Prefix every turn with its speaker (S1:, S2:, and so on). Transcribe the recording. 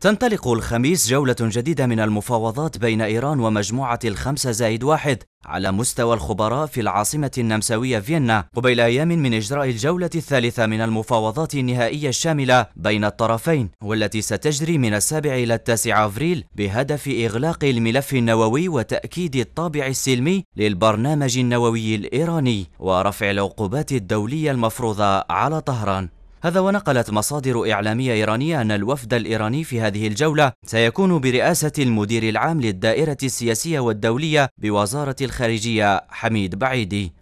S1: تنطلق الخميس جولة جديدة من المفاوضات بين إيران ومجموعة الخمسة زائد واحد على مستوى الخبراء في العاصمة النمساوية فيينا قبيل أيام من إجراء الجولة الثالثة من المفاوضات النهائية الشاملة بين الطرفين والتي ستجري من السابع إلى التاسع أفريل بهدف إغلاق الملف النووي وتأكيد الطابع السلمي للبرنامج النووي الإيراني ورفع العقوبات الدولية المفروضة على طهران هذا ونقلت مصادر إعلامية إيرانية أن الوفد الإيراني في هذه الجولة سيكون برئاسة المدير العام للدائرة السياسية والدولية بوزارة الخارجية حميد بعيدي